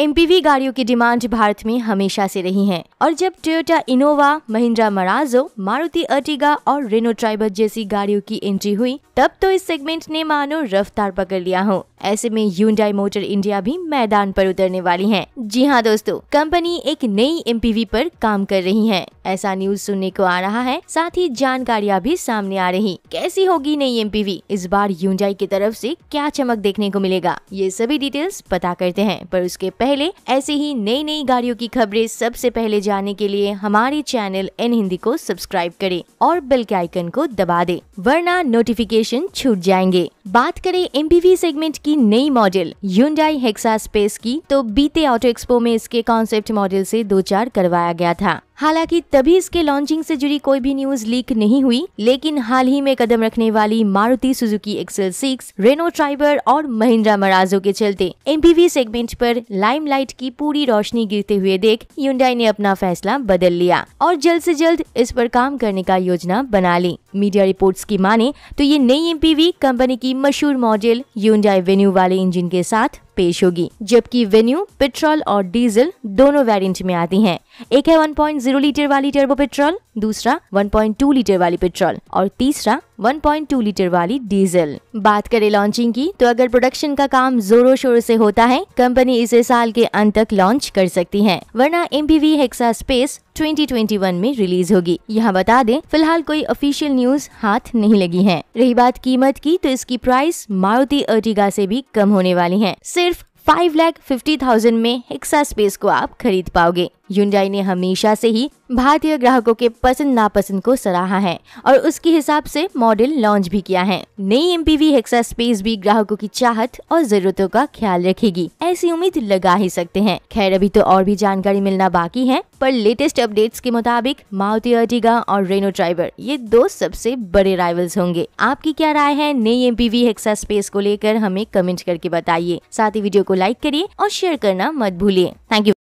MPV गाड़ियों की demand Bharat में हमेशा से रही है और जब Toyota Innova Mahindra Marazzo Maruti Ertiga और रेनो ट्राइबर जैसी गाड़ियों की एंट्री हुई तब तो इस सेगमेंट ने मानो रफ्तार पकड़ लिया हो ऐसे में यूनडाई मोटर इंडिया भी मैदान पर उतरने वाली है जी हाँ दोस्तों कंपनी एक नई एमपीवी पर काम कर रही है ऐसा न्यूज सुनने को आ रहा है साथ ही जानकारियाँ भी सामने आ रही कैसी होगी नई एमपीवी इस बार यूनडाई की तरफ से क्या चमक देखने को मिलेगा ये सभी डिटेल्स पता करते हैं पर उसके पहले पहले ऐसी ही नई नई गाड़ियों की खबरें सबसे पहले जानने के लिए हमारे चैनल एन हिंदी को सब्सक्राइब करें और बेल के आइकन को दबा दे वरना नोटिफिकेशन छूट जाएंगे बात करें एम सेगमेंट की नई मॉडल यूंडाई हेक्सा स्पेस की तो बीते ऑटो एक्सपो में इसके कॉन्सेप्ट मॉडल से दो चार करवाया गया था हालांकि तभी इसके लॉन्चिंग से जुड़ी कोई भी न्यूज लीक नहीं हुई लेकिन हाल ही में कदम रखने वाली Maruti Suzuki XL six Renault Triber और महिंद्रा मराजो के चलते एमपीवी सेगमेंट पर लाइमलाइट की पूरी रोशनी गिरते हुए देख युंडाई ने अपना फैसला बदल लिया और जल्द से जल्द इस पर काम करने का योजना बना ली मीडिया रिपोर्ट्स की माने तो ये नई एमपीवी कंपनी की मशहूर मॉडल यूंडाई वेन्यू वाले इंजन के साथ पेश होगी जबकि वेन्यू पेट्रोल और डीजल दोनों वेरिएंट में आती हैं। एक है 1.0 लीटर वाली टर्बो पेट्रोल दूसरा 1.2 लीटर वाली पेट्रोल और तीसरा 1.2 लीटर वाली डीजल बात करें लॉन्चिंग की तो अगर प्रोडक्शन का काम जोरों शोरों से होता है कंपनी इसे साल के अंत तक लॉन्च कर सकती है वरना एम हेक्सा स्पेस 2021 में रिलीज होगी यहाँ बता दें फिलहाल कोई ऑफिशियल न्यूज हाथ नहीं लगी है रही बात कीमत की तो इसकी प्राइस मारुति अर्टिगा से भी कम होने वाली है सिर्फ फाइव लैख फिफ्टी थाउजेंड में हेक्सा स्पेस को आप खरीद पाओगे यूनडाई ने हमेशा से ही भारतीय ग्राहकों के पसंद नापसंद को सराहा है और उसके हिसाब से मॉडल लॉन्च भी किया है नई एम पी हेक्सा स्पेस भी ग्राहकों की चाहत और जरूरतों का ख्याल रखेगी ऐसी उम्मीद लगा ही सकते हैं खैर अभी तो और भी जानकारी मिलना बाकी है पर लेटेस्ट अपडेट्स के मुताबिक माउती अर्टिगा और रेनो ड्राइवर ये दो सबसे बड़े राइवल्स होंगे आपकी क्या राय है नई एम पी हेक्सा स्पेस को लेकर हमें कमेंट करके बताइए साथ ही वीडियो को लाइक करिए और शेयर करना मत भूलिए थैंक यू